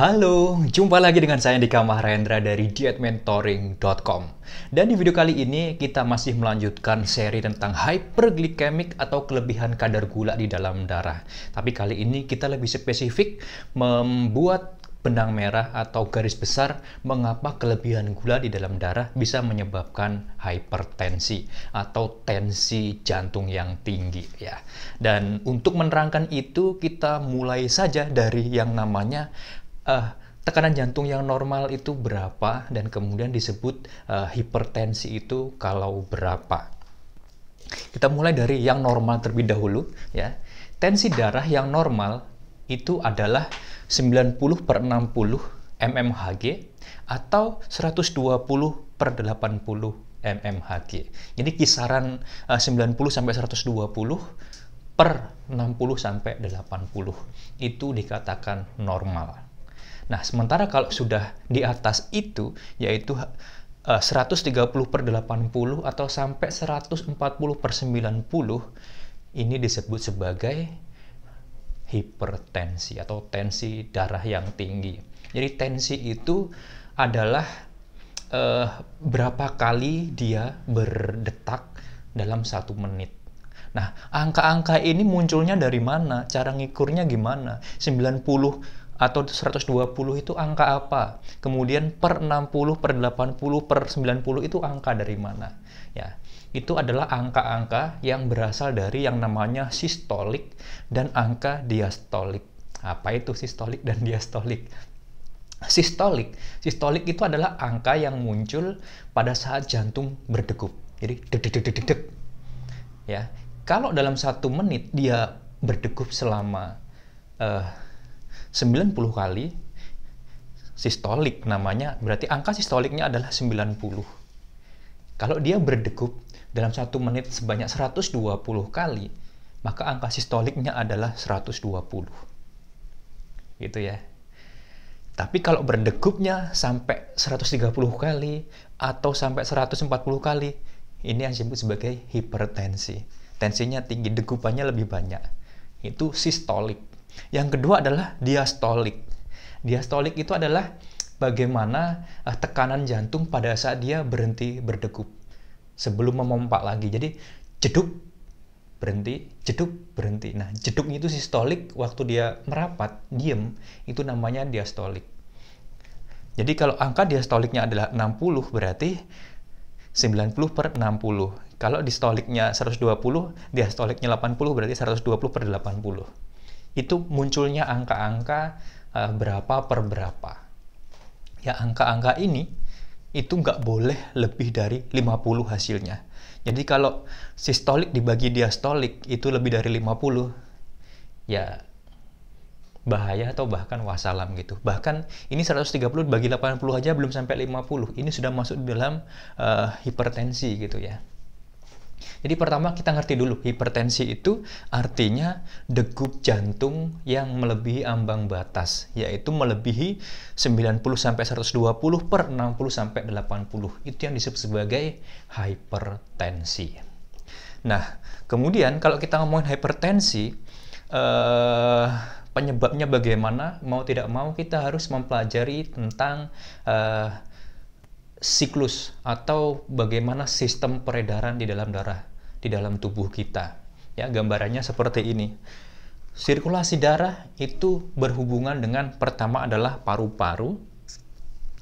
Halo, jumpa lagi dengan saya di kamar Hendra dari dietmentoring.com. Dan di video kali ini kita masih melanjutkan seri tentang hyperglycemic atau kelebihan kadar gula di dalam darah. Tapi kali ini kita lebih spesifik membuat benang merah atau garis besar mengapa kelebihan gula di dalam darah bisa menyebabkan hipertensi atau tensi jantung yang tinggi ya. Dan untuk menerangkan itu kita mulai saja dari yang namanya uh, tekanan jantung yang normal itu berapa dan kemudian disebut uh, hipertensi itu kalau berapa. Kita mulai dari yang normal terlebih dahulu ya. Tensi darah yang normal itu adalah 90 per 60 mmHg atau 120 per 80 mmHg. Jadi kisaran eh, uh, 90 sampai 120 per 60 sampai 80 itu dikatakan normal. Nah, sementara kalau sudah di atas itu, yaitu 130 eh, per 80 atau sampai 140 per 90, ini disebut sebagai hipertensi atau tensi darah yang tinggi. Jadi tensi itu adalah eh, berapa kali dia berdetak dalam satu menit. Nah, angka-angka ini munculnya dari mana? Cara ngikurnya gimana? 90 atau 120 itu angka apa? Kemudian per 60, per 80, per 90 itu angka dari mana? Ya, itu adalah angka-angka yang berasal dari yang namanya sistolik dan angka diastolik. Apa itu sistolik dan diastolik? Sistolik, sistolik itu adalah angka yang muncul pada saat jantung berdegup. Jadi deg deg deg deg deg. Ya, kalau dalam satu menit dia berdegup selama uh, 90 kali sistolik namanya, berarti angka sistoliknya adalah 90. Kalau dia berdegup dalam satu menit sebanyak 120 kali, maka angka sistoliknya adalah 120. Gitu ya. Tapi kalau berdegupnya sampai 130 kali atau sampai 140 kali, ini yang disebut sebagai hipertensi. Tensinya tinggi, degupannya lebih banyak. Itu sistolik. Yang kedua adalah diastolik. Diastolik itu adalah bagaimana eh, tekanan jantung pada saat dia berhenti berdegup sebelum memompa lagi. Jadi jeduk berhenti, jeduk berhenti. Nah, jeduknya itu sistolik waktu dia merapat, diem, itu namanya diastolik. Jadi kalau angka diastoliknya adalah 60 berarti 90 per 60. Kalau distoliknya 120, diastoliknya 80 berarti 120 per 80 itu munculnya angka-angka eh, berapa per berapa. Ya angka-angka ini itu nggak boleh lebih dari 50 hasilnya. Jadi kalau sistolik dibagi diastolik itu lebih dari 50, ya bahaya atau bahkan wasalam gitu. Bahkan ini 130 bagi 80 aja belum sampai 50. Ini sudah masuk dalam uh, hipertensi gitu ya. Jadi pertama kita ngerti dulu hipertensi itu artinya degup jantung yang melebihi ambang batas, yaitu melebihi 90 sampai 120 per 60 sampai 80. Itu yang disebut sebagai hipertensi. Nah, kemudian kalau kita ngomongin hipertensi eh penyebabnya bagaimana? Mau tidak mau kita harus mempelajari tentang eh, siklus atau bagaimana sistem peredaran di dalam darah di dalam tubuh kita. Ya, gambarannya seperti ini. Sirkulasi darah itu berhubungan dengan pertama adalah paru-paru,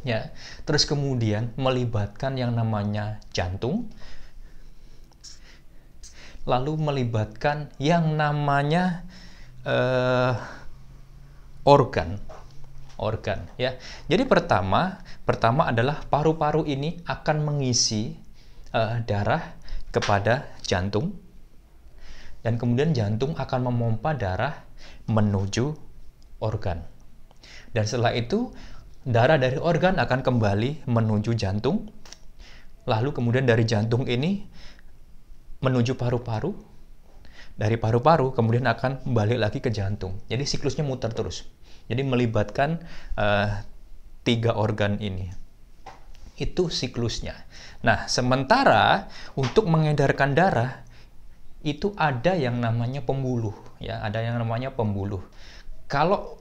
ya. Terus kemudian melibatkan yang namanya jantung, lalu melibatkan yang namanya eh, organ organ ya. Jadi pertama, pertama adalah paru-paru ini akan mengisi uh, darah kepada jantung dan kemudian jantung akan memompa darah menuju organ. Dan setelah itu darah dari organ akan kembali menuju jantung. Lalu kemudian dari jantung ini menuju paru-paru. Dari paru-paru kemudian akan balik lagi ke jantung. Jadi siklusnya muter terus. Jadi melibatkan uh, tiga organ ini. Itu siklusnya. Nah, sementara untuk mengedarkan darah itu ada yang namanya pembuluh, ya, ada yang namanya pembuluh. Kalau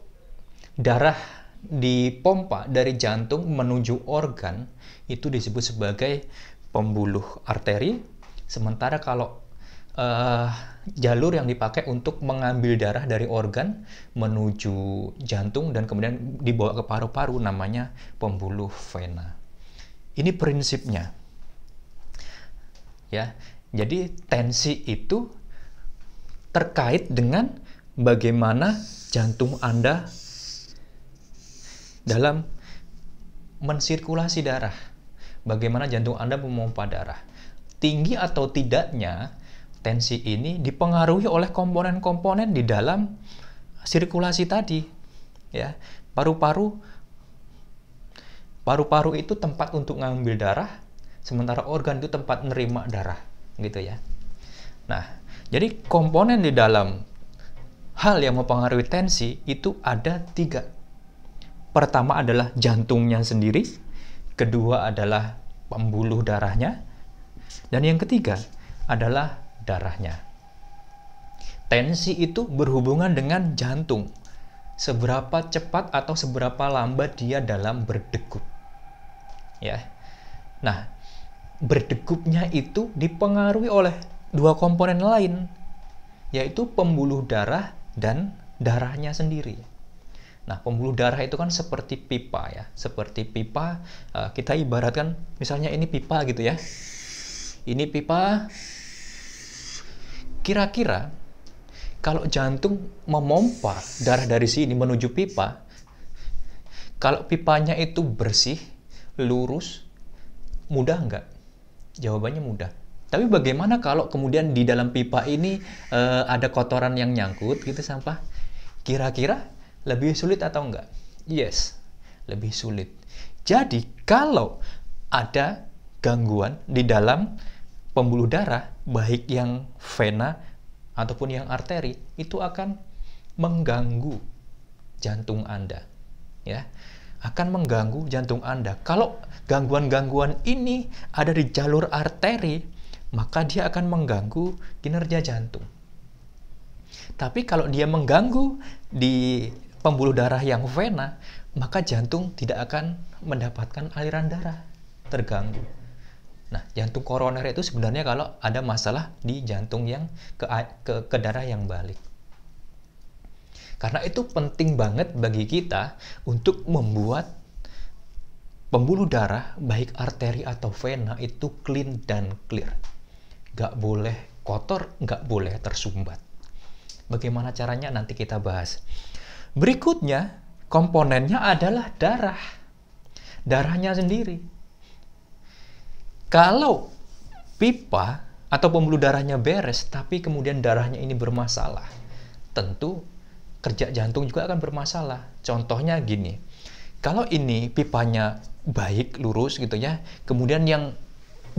darah dipompa dari jantung menuju organ itu disebut sebagai pembuluh arteri. Sementara kalau uh, jalur yang dipakai untuk mengambil darah dari organ menuju jantung dan kemudian dibawa ke paru-paru namanya pembuluh vena. Ini prinsipnya. Ya. Jadi tensi itu terkait dengan bagaimana jantung Anda dalam mensirkulasi darah. Bagaimana jantung Anda memompa darah. Tinggi atau tidaknya tensi ini dipengaruhi oleh komponen-komponen di dalam sirkulasi tadi. Ya, paru-paru paru-paru itu tempat untuk ngambil darah sementara organ itu tempat nerima darah gitu ya nah jadi komponen di dalam hal yang mempengaruhi tensi itu ada tiga pertama adalah jantungnya sendiri kedua adalah pembuluh darahnya dan yang ketiga adalah darahnya tensi itu berhubungan dengan jantung seberapa cepat atau seberapa lambat dia dalam berdegup ya. Nah, berdegupnya itu dipengaruhi oleh dua komponen lain, yaitu pembuluh darah dan darahnya sendiri. Nah, pembuluh darah itu kan seperti pipa ya, seperti pipa eh, kita ibaratkan misalnya ini pipa gitu ya. Ini pipa kira-kira kalau jantung memompa darah dari sini menuju pipa, kalau pipanya itu bersih, lurus, mudah nggak? Jawabannya mudah. Tapi bagaimana kalau kemudian di dalam pipa ini uh, ada kotoran yang nyangkut gitu sampah? Kira-kira lebih sulit atau enggak? Yes, lebih sulit. Jadi kalau ada gangguan di dalam pembuluh darah, baik yang vena ataupun yang arteri, itu akan mengganggu jantung Anda. Ya, akan mengganggu jantung Anda. Kalau gangguan-gangguan ini ada di jalur arteri, maka dia akan mengganggu kinerja jantung. Tapi kalau dia mengganggu di pembuluh darah yang vena, maka jantung tidak akan mendapatkan aliran darah terganggu. Nah, jantung koroner itu sebenarnya kalau ada masalah di jantung yang ke, ke, ke darah yang balik. Karena itu penting banget bagi kita untuk membuat pembuluh darah, baik arteri atau vena, itu clean dan clear. Gak boleh kotor, gak boleh tersumbat. Bagaimana caranya nanti kita bahas. Berikutnya, komponennya adalah darah. Darahnya sendiri. Kalau pipa atau pembuluh darahnya beres, tapi kemudian darahnya ini bermasalah, tentu kerja jantung juga akan bermasalah. Contohnya gini, kalau ini pipanya baik, lurus gitu ya, kemudian yang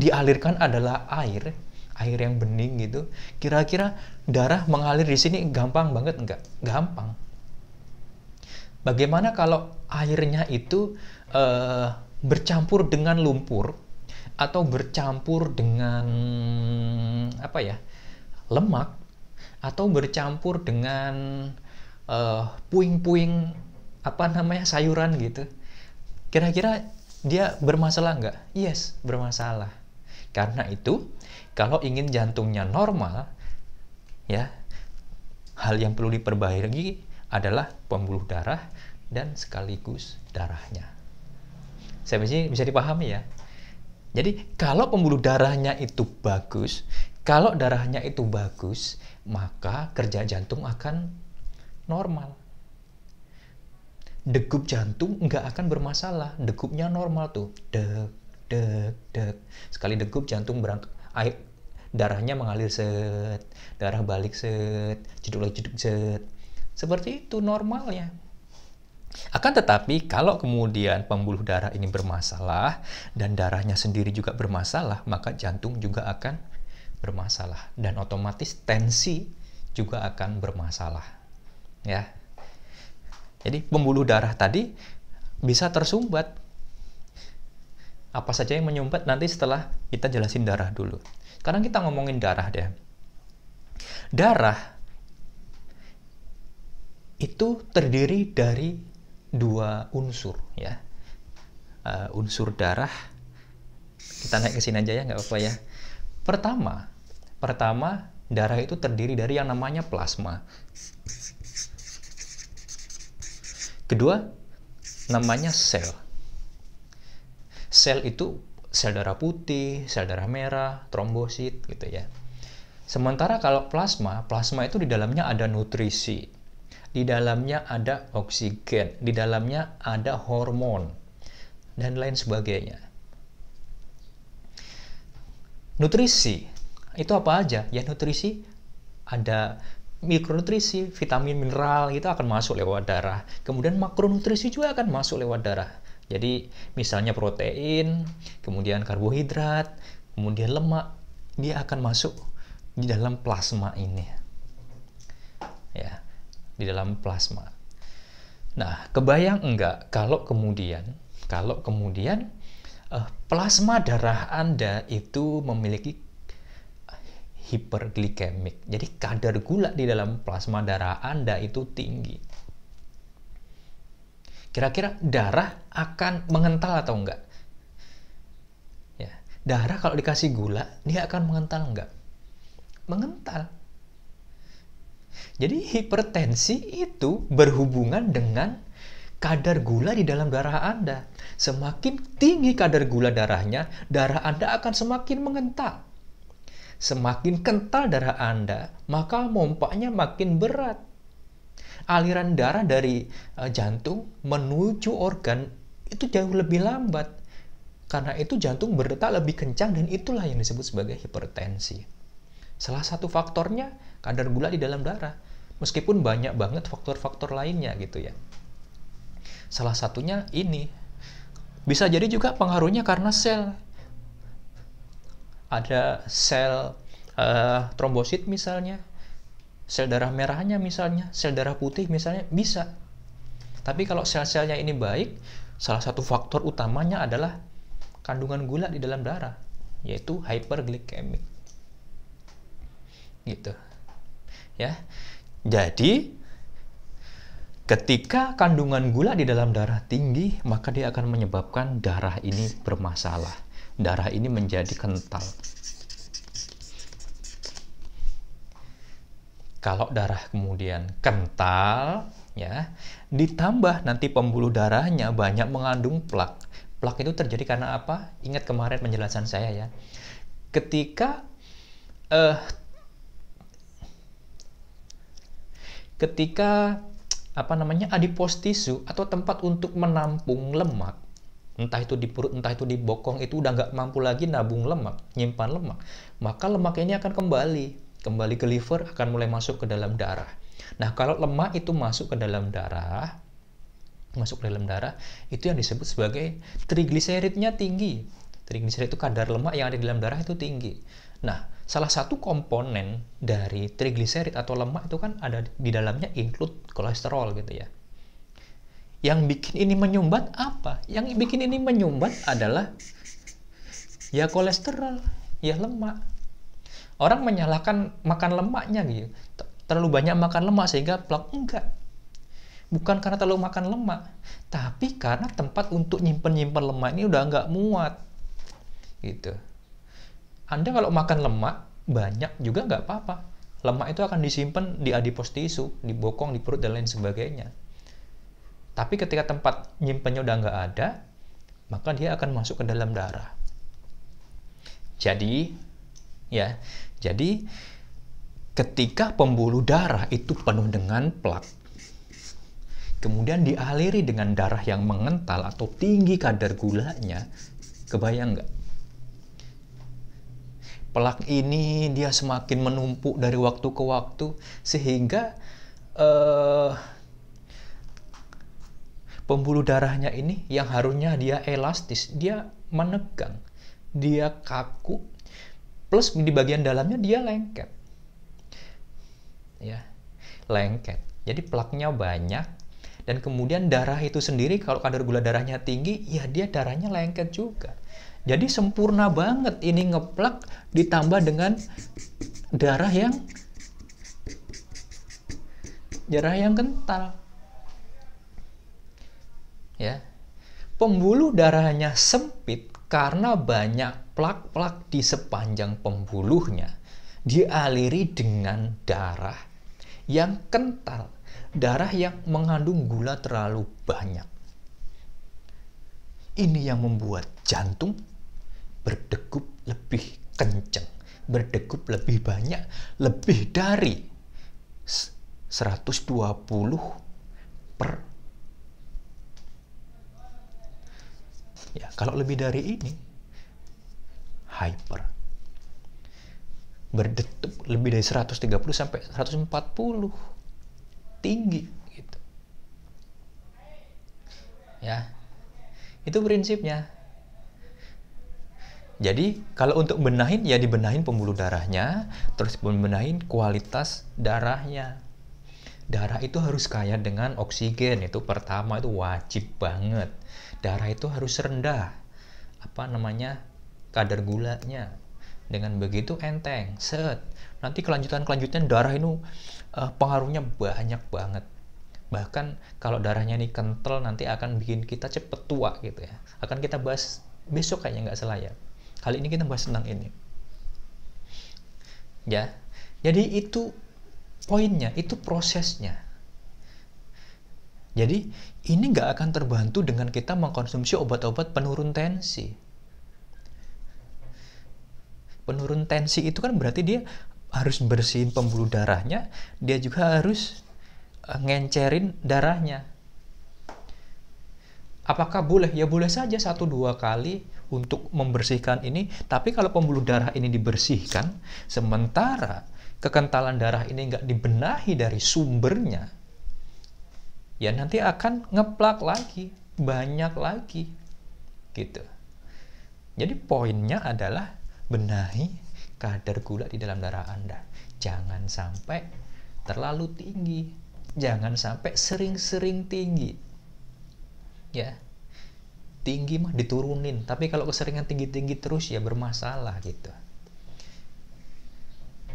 dialirkan adalah air, air yang bening gitu, kira-kira darah mengalir di sini gampang banget enggak? Gampang. Bagaimana kalau airnya itu eh, bercampur dengan lumpur atau bercampur dengan apa ya lemak atau bercampur dengan Eh, puing-puing apa namanya sayuran gitu. Kira-kira dia bermasalah nggak? Yes, bermasalah. Karena itu, kalau ingin jantungnya normal, ya hal yang perlu diperbaiki adalah pembuluh darah dan sekaligus darahnya. Saya bisa dipahami ya. Jadi kalau pembuluh darahnya itu bagus, kalau darahnya itu bagus, maka kerja jantung akan normal. Degup jantung nggak akan bermasalah, degupnya normal tuh, deg, deg, deg. Sekali degup jantung berangkat, air, darahnya mengalir set, darah balik set, jeduk lagi jeduk set. Seperti itu normalnya. Akan tetapi, kalau kemudian pembuluh darah ini bermasalah dan darahnya sendiri juga bermasalah, maka jantung juga akan bermasalah dan otomatis tensi juga akan bermasalah ya. Jadi pembuluh darah tadi bisa tersumbat. Apa saja yang menyumbat nanti setelah kita jelasin darah dulu. Sekarang kita ngomongin darah deh. Darah itu terdiri dari dua unsur ya. Uh, unsur darah kita naik ke sini aja ya nggak apa-apa ya. Pertama, pertama darah itu terdiri dari yang namanya plasma. Kedua, namanya sel. Sel itu sel darah putih, sel darah merah, trombosit gitu ya. Sementara kalau plasma, plasma itu di dalamnya ada nutrisi, di dalamnya ada oksigen, di dalamnya ada hormon, dan lain sebagainya. Nutrisi itu apa aja? Ya nutrisi ada mikronutrisi, vitamin, mineral itu akan masuk lewat darah. Kemudian makronutrisi juga akan masuk lewat darah. Jadi misalnya protein, kemudian karbohidrat, kemudian lemak, dia akan masuk di dalam plasma ini. Ya, di dalam plasma. Nah, kebayang enggak kalau kemudian kalau kemudian eh, plasma darah Anda itu memiliki hiperglikemik. Jadi kadar gula di dalam plasma darah Anda itu tinggi. Kira-kira darah akan mengental atau enggak? Ya, darah kalau dikasih gula, dia akan mengental enggak? Mengental. Jadi hipertensi itu berhubungan dengan kadar gula di dalam darah Anda. Semakin tinggi kadar gula darahnya, darah Anda akan semakin mengental. Semakin kental darah Anda, maka mompaknya makin berat. Aliran darah dari eh, jantung menuju organ itu jauh lebih lambat. Karena itu jantung berdetak lebih kencang dan itulah yang disebut sebagai hipertensi. Salah satu faktornya kadar gula di dalam darah. Meskipun banyak banget faktor-faktor lainnya gitu ya. Salah satunya ini. Bisa jadi juga pengaruhnya karena sel ada sel uh, trombosit misalnya, sel darah merahnya misalnya, sel darah putih misalnya bisa. Tapi kalau sel-selnya ini baik, salah satu faktor utamanya adalah kandungan gula di dalam darah, yaitu hyperglycemic. Gitu. Ya. Jadi, ketika kandungan gula di dalam darah tinggi, maka dia akan menyebabkan darah ini bermasalah darah ini menjadi kental. Kalau darah kemudian kental, ya, ditambah nanti pembuluh darahnya banyak mengandung plak. Plak itu terjadi karena apa? Ingat kemarin penjelasan saya ya. Ketika eh, ketika apa namanya adipos atau tempat untuk menampung lemak entah itu di perut, entah itu di bokong, itu udah nggak mampu lagi nabung lemak, nyimpan lemak, maka lemak ini akan kembali, kembali ke liver, akan mulai masuk ke dalam darah. Nah, kalau lemak itu masuk ke dalam darah, masuk ke dalam darah, itu yang disebut sebagai trigliseridnya tinggi. Trigliserid itu kadar lemak yang ada di dalam darah itu tinggi. Nah, salah satu komponen dari trigliserid atau lemak itu kan ada di dalamnya include kolesterol gitu ya yang bikin ini menyumbat apa? Yang bikin ini menyumbat adalah ya kolesterol, ya lemak. Orang menyalahkan makan lemaknya gitu. Terlalu banyak makan lemak sehingga plak enggak. Bukan karena terlalu makan lemak, tapi karena tempat untuk nyimpen-nyimpen lemak ini udah enggak muat. Gitu. Anda kalau makan lemak banyak juga enggak apa-apa. Lemak itu akan disimpan di adipos tisu, di bokong, di perut dan lain sebagainya tapi ketika tempat nyimpennya udah nggak ada, maka dia akan masuk ke dalam darah. Jadi, ya, jadi ketika pembuluh darah itu penuh dengan plak, kemudian dialiri dengan darah yang mengental atau tinggi kadar gulanya, kebayang nggak? Plak ini dia semakin menumpuk dari waktu ke waktu sehingga eh, pembuluh darahnya ini yang harusnya dia elastis, dia menegang, dia kaku, plus di bagian dalamnya dia lengket. Ya, lengket. Jadi plaknya banyak dan kemudian darah itu sendiri kalau kadar gula darahnya tinggi, ya dia darahnya lengket juga. Jadi sempurna banget ini ngeplak ditambah dengan darah yang darah yang kental ya pembuluh darahnya sempit karena banyak plak-plak di sepanjang pembuluhnya dialiri dengan darah yang kental, darah yang mengandung gula terlalu banyak. Ini yang membuat jantung berdegup lebih kenceng, berdegup lebih banyak, lebih dari 120 per Ya, kalau lebih dari ini, hyper. Berdetuk lebih dari 130 sampai 140. Tinggi gitu. Ya. Itu prinsipnya. Jadi kalau untuk benahin ya dibenahin pembuluh darahnya, terus benahin kualitas darahnya darah itu harus kaya dengan oksigen itu pertama itu wajib banget darah itu harus rendah apa namanya kadar gulanya dengan begitu enteng set nanti kelanjutan kelanjutan darah ini uh, eh, pengaruhnya banyak banget bahkan kalau darahnya ini kental nanti akan bikin kita cepet tua gitu ya akan kita bahas besok kayaknya nggak selayak kali ini kita bahas tentang ini ya jadi itu poinnya itu prosesnya jadi ini nggak akan terbantu dengan kita mengkonsumsi obat-obat penurun tensi penurun tensi itu kan berarti dia harus bersihin pembuluh darahnya dia juga harus e, ngencerin darahnya apakah boleh? Ya boleh saja satu dua kali untuk membersihkan ini. Tapi kalau pembuluh darah ini dibersihkan, sementara kekentalan darah ini nggak dibenahi dari sumbernya, ya nanti akan ngeplak lagi, banyak lagi, gitu. Jadi poinnya adalah benahi kadar gula di dalam darah Anda. Jangan sampai terlalu tinggi, jangan sampai sering-sering tinggi. Ya. Tinggi mah diturunin, tapi kalau keseringan tinggi-tinggi terus ya bermasalah gitu.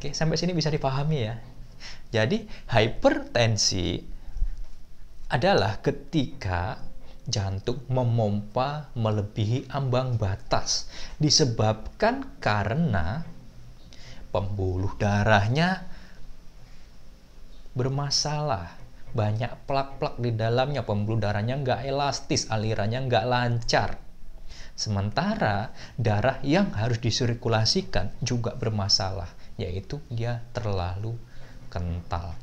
Oke, sampai sini bisa dipahami ya. Jadi, hipertensi adalah ketika jantung memompa melebihi ambang batas disebabkan karena pembuluh darahnya bermasalah banyak plak-plak di dalamnya pembuluh darahnya nggak elastis alirannya nggak lancar sementara darah yang harus disirkulasikan juga bermasalah yaitu dia terlalu kental.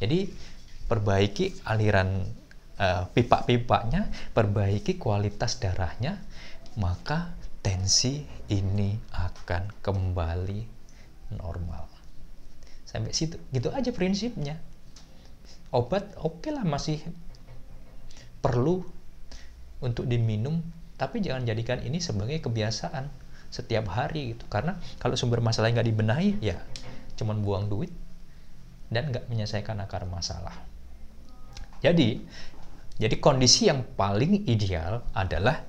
Jadi perbaiki aliran uh, eh, pipa-pipanya, perbaiki kualitas darahnya, maka tensi ini akan kembali normal. Sampai situ, gitu aja prinsipnya. Obat oke okay lah masih perlu untuk diminum, tapi jangan jadikan ini sebagai kebiasaan setiap hari gitu karena kalau sumber masalahnya nggak dibenahi ya cuman buang duit dan nggak menyelesaikan akar masalah jadi jadi kondisi yang paling ideal adalah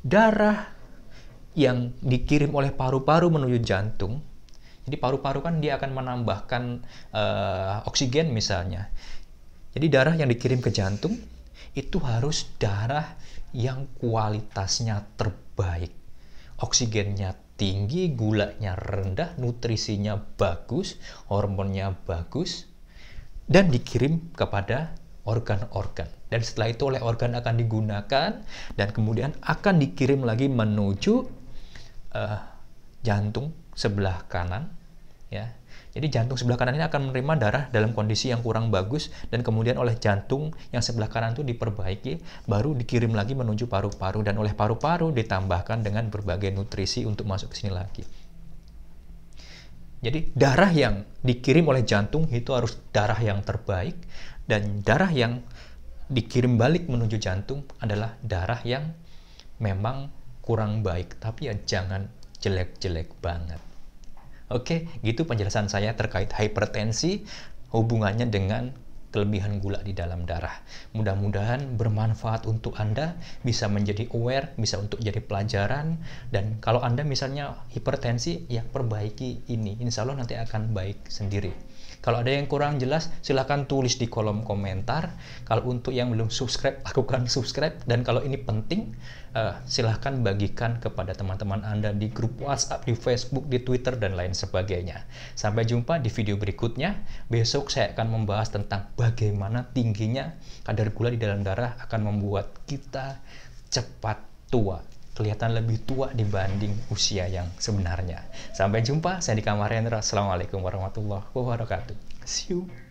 darah yang dikirim oleh paru-paru menuju jantung jadi paru-paru kan dia akan menambahkan uh, oksigen misalnya jadi darah yang dikirim ke jantung itu harus darah yang kualitasnya terbaik oksigennya tinggi, gulanya rendah, nutrisinya bagus, hormonnya bagus, dan dikirim kepada organ-organ. Dan setelah itu oleh organ akan digunakan dan kemudian akan dikirim lagi menuju uh, jantung sebelah kanan, ya, jadi jantung sebelah kanan ini akan menerima darah dalam kondisi yang kurang bagus dan kemudian oleh jantung yang sebelah kanan itu diperbaiki baru dikirim lagi menuju paru-paru dan oleh paru-paru ditambahkan dengan berbagai nutrisi untuk masuk ke sini lagi. Jadi darah yang dikirim oleh jantung itu harus darah yang terbaik dan darah yang dikirim balik menuju jantung adalah darah yang memang kurang baik tapi ya jangan jelek-jelek banget. Oke, gitu penjelasan saya terkait hipertensi hubungannya dengan kelebihan gula di dalam darah. Mudah-mudahan bermanfaat untuk Anda, bisa menjadi aware, bisa untuk jadi pelajaran, dan kalau Anda misalnya hipertensi, ya perbaiki ini. Insya Allah nanti akan baik sendiri. Kalau ada yang kurang jelas, silahkan tulis di kolom komentar. Kalau untuk yang belum subscribe, lakukan subscribe. Dan kalau ini penting, uh, eh, silahkan bagikan kepada teman-teman Anda di grup WhatsApp, di Facebook, di Twitter, dan lain sebagainya. Sampai jumpa di video berikutnya. Besok saya akan membahas tentang bagaimana tingginya kadar gula di dalam darah akan membuat kita cepat tua kelihatan lebih tua dibanding usia yang sebenarnya. Sampai jumpa, saya di kamar Hendra. Assalamualaikum warahmatullahi wabarakatuh. See you.